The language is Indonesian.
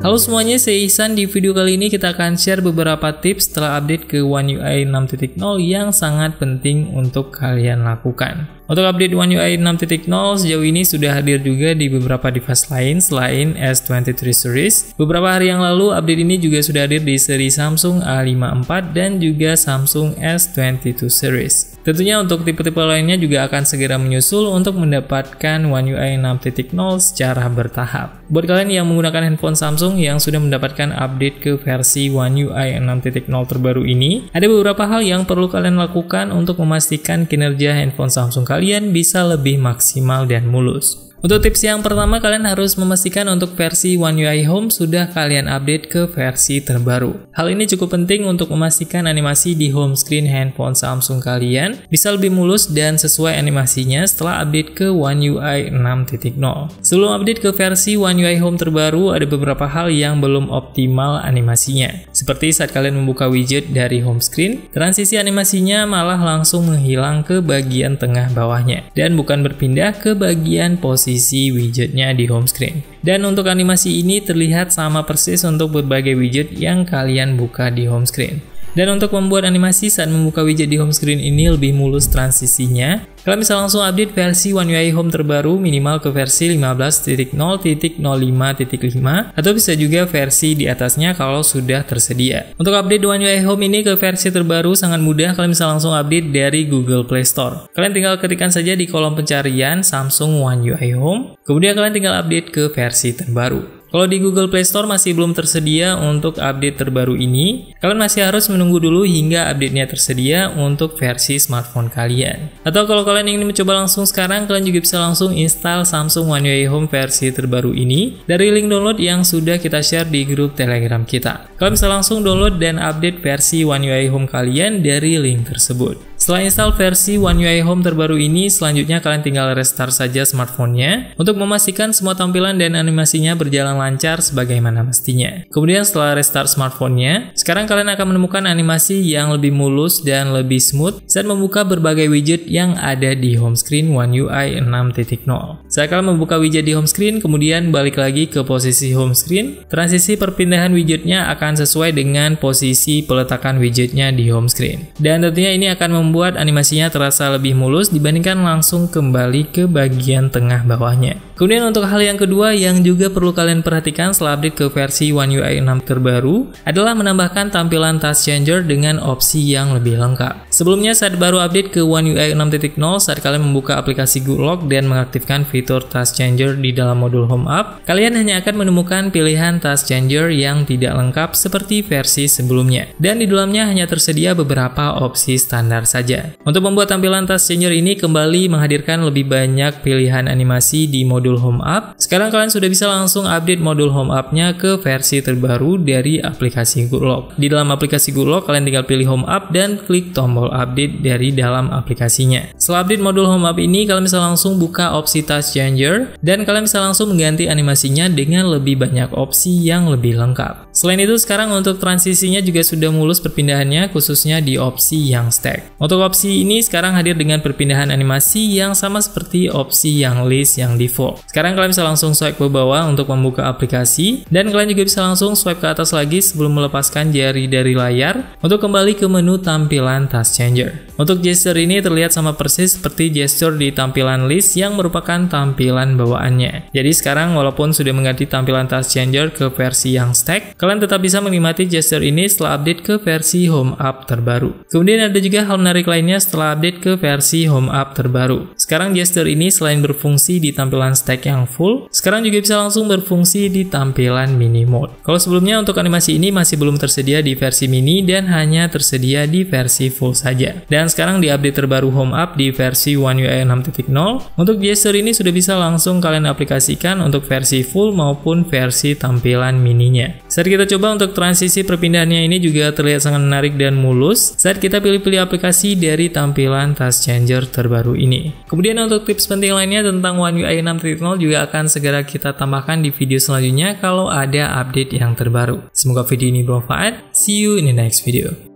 Halo semuanya, saya Ihsan. Di video kali ini kita akan share beberapa tips setelah update ke One UI 6.0 yang sangat penting untuk kalian lakukan. Untuk update One UI 6.0 sejauh ini sudah hadir juga di beberapa device lain selain S23 series. Beberapa hari yang lalu update ini juga sudah hadir di seri Samsung A54 dan juga Samsung S22 series. Tentunya untuk tipe-tipe lainnya juga akan segera menyusul untuk mendapatkan One UI 6.0 secara bertahap. Buat kalian yang menggunakan handphone Samsung yang sudah mendapatkan update ke versi One UI 6.0 terbaru ini, ada beberapa hal yang perlu kalian lakukan untuk memastikan kinerja handphone Samsung kalian kalian bisa lebih maksimal dan mulus. Untuk tips yang pertama, kalian harus memastikan untuk versi One UI Home sudah kalian update ke versi terbaru. Hal ini cukup penting untuk memastikan animasi di home screen handphone Samsung kalian bisa lebih mulus dan sesuai animasinya setelah update ke One UI 6.0. Sebelum update ke versi One UI Home terbaru, ada beberapa hal yang belum optimal animasinya. Seperti saat kalian membuka widget dari home screen, transisi animasinya malah langsung menghilang ke bagian tengah bawahnya, dan bukan berpindah ke bagian posisi posisi widgetnya di home screen. Dan untuk animasi ini terlihat sama persis untuk berbagai widget yang kalian buka di home screen. Dan untuk membuat animasi saat membuka widget di homescreen ini lebih mulus transisinya. Kalian bisa langsung update versi One UI Home terbaru minimal ke versi 15.0.05.5 atau bisa juga versi di atasnya kalau sudah tersedia. Untuk update One UI Home ini ke versi terbaru sangat mudah, kalian bisa langsung update dari Google Play Store. Kalian tinggal ketikkan saja di kolom pencarian Samsung One UI Home, kemudian kalian tinggal update ke versi terbaru. Kalau di Google Play Store masih belum tersedia untuk update terbaru ini, kalian masih harus menunggu dulu hingga update-nya tersedia untuk versi smartphone kalian. Atau kalau kalian ingin mencoba langsung sekarang, kalian juga bisa langsung install Samsung One UI Home versi terbaru ini dari link download yang sudah kita share di grup Telegram kita. Kalian bisa langsung download dan update versi One UI Home kalian dari link tersebut. Setelah install versi One UI Home terbaru ini, selanjutnya kalian tinggal restart saja smartphone-nya untuk memastikan semua tampilan dan animasinya berjalan lancar sebagaimana mestinya. Kemudian setelah restart smartphone-nya, sekarang kalian akan menemukan animasi yang lebih mulus dan lebih smooth saat membuka berbagai widget yang ada di home screen One UI 6.0. Saat kalian membuka widget di home screen, kemudian balik lagi ke posisi home screen, transisi perpindahan widgetnya akan sesuai dengan posisi peletakan widgetnya di home screen. Dan tentunya ini akan membuat membuat animasinya terasa lebih mulus dibandingkan langsung kembali ke bagian tengah bawahnya. Kemudian untuk hal yang kedua yang juga perlu kalian perhatikan setelah update ke versi One UI 6 terbaru adalah menambahkan tampilan task changer dengan opsi yang lebih lengkap. Sebelumnya saat baru update ke One UI 6.0 saat kalian membuka aplikasi Goodlock dan mengaktifkan fitur task changer di dalam modul Home Up, kalian hanya akan menemukan pilihan task changer yang tidak lengkap seperti versi sebelumnya. Dan di dalamnya hanya tersedia beberapa opsi standar saja saja. Untuk membuat tampilan tas senior ini kembali menghadirkan lebih banyak pilihan animasi di modul Home Up. Sekarang kalian sudah bisa langsung update modul Home Up-nya ke versi terbaru dari aplikasi Goodlock. Di dalam aplikasi Goodlock, kalian tinggal pilih Home Up dan klik tombol update dari dalam aplikasinya. Setelah update modul Home Up ini, kalian bisa langsung buka opsi Task Changer dan kalian bisa langsung mengganti animasinya dengan lebih banyak opsi yang lebih lengkap. Selain itu, sekarang untuk transisinya juga sudah mulus perpindahannya khususnya di opsi yang stack. Untuk untuk opsi ini sekarang hadir dengan perpindahan animasi yang sama seperti opsi yang list yang default. Sekarang kalian bisa langsung swipe ke bawah untuk membuka aplikasi dan kalian juga bisa langsung swipe ke atas lagi sebelum melepaskan jari dari layar untuk kembali ke menu tampilan task changer. Untuk gesture ini terlihat sama persis seperti gesture di tampilan list yang merupakan tampilan bawaannya. Jadi sekarang walaupun sudah mengganti tampilan task changer ke versi yang stack, kalian tetap bisa menikmati gesture ini setelah update ke versi home app terbaru. Kemudian ada juga hal menarik menarik lainnya setelah update ke versi Home App terbaru. Sekarang gesture ini selain berfungsi di tampilan stack yang full, sekarang juga bisa langsung berfungsi di tampilan mini mode. Kalau sebelumnya untuk animasi ini masih belum tersedia di versi mini dan hanya tersedia di versi full saja. Dan sekarang di update terbaru Home App di versi One UI 6.0, untuk gesture ini sudah bisa langsung kalian aplikasikan untuk versi full maupun versi tampilan mininya. Saat kita coba untuk transisi perpindahannya ini juga terlihat sangat menarik dan mulus. Saat kita pilih-pilih aplikasi dari tampilan task changer terbaru ini. Kemudian untuk tips penting lainnya tentang One UI 6.0 juga akan segera kita tambahkan di video selanjutnya kalau ada update yang terbaru. Semoga video ini bermanfaat. See you in the next video.